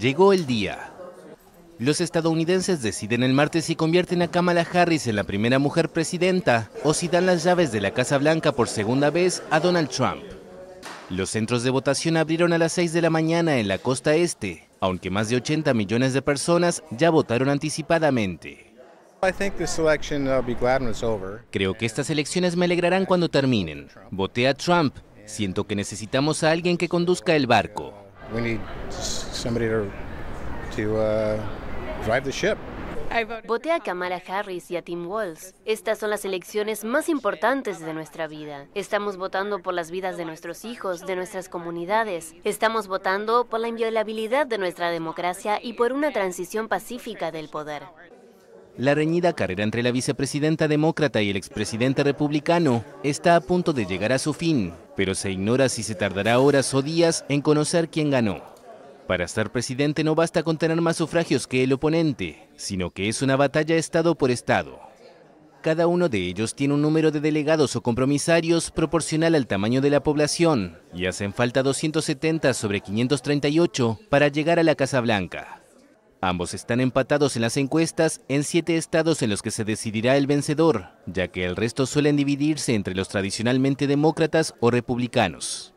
Llegó el día. Los estadounidenses deciden el martes si convierten a Kamala Harris en la primera mujer presidenta o si dan las llaves de la Casa Blanca por segunda vez a Donald Trump. Los centros de votación abrieron a las 6 de la mañana en la costa este, aunque más de 80 millones de personas ya votaron anticipadamente. Creo que estas elecciones me alegrarán cuando terminen. Voté a Trump. Siento que necesitamos a alguien que conduzca el barco. Uh, Voté a Kamala Harris y a Tim Walz. Estas son las elecciones más importantes de nuestra vida. Estamos votando por las vidas de nuestros hijos, de nuestras comunidades. Estamos votando por la inviolabilidad de nuestra democracia y por una transición pacífica del poder. La reñida carrera entre la vicepresidenta demócrata y el expresidente republicano está a punto de llegar a su fin, pero se ignora si se tardará horas o días en conocer quién ganó. Para ser presidente no basta con tener más sufragios que el oponente, sino que es una batalla estado por estado. Cada uno de ellos tiene un número de delegados o compromisarios proporcional al tamaño de la población y hacen falta 270 sobre 538 para llegar a la Casa Blanca. Ambos están empatados en las encuestas en siete estados en los que se decidirá el vencedor, ya que el resto suelen dividirse entre los tradicionalmente demócratas o republicanos.